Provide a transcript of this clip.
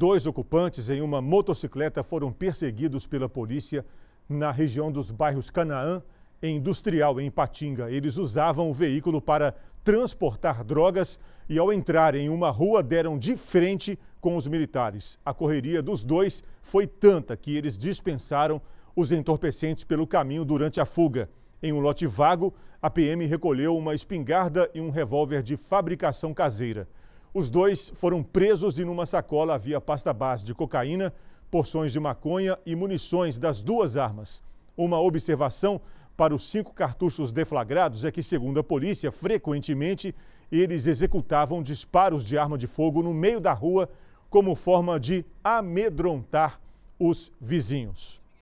Dois ocupantes em uma motocicleta foram perseguidos pela polícia na região dos bairros Canaã e Industrial, em Patinga. Eles usavam o veículo para transportar drogas e, ao entrar em uma rua, deram de frente com os militares. A correria dos dois foi tanta que eles dispensaram os entorpecentes pelo caminho durante a fuga. Em um lote vago, a PM recolheu uma espingarda e um revólver de fabricação caseira. Os dois foram presos e numa sacola havia pasta base de cocaína, porções de maconha e munições das duas armas. Uma observação para os cinco cartuchos deflagrados é que, segundo a polícia, frequentemente eles executavam disparos de arma de fogo no meio da rua como forma de amedrontar os vizinhos.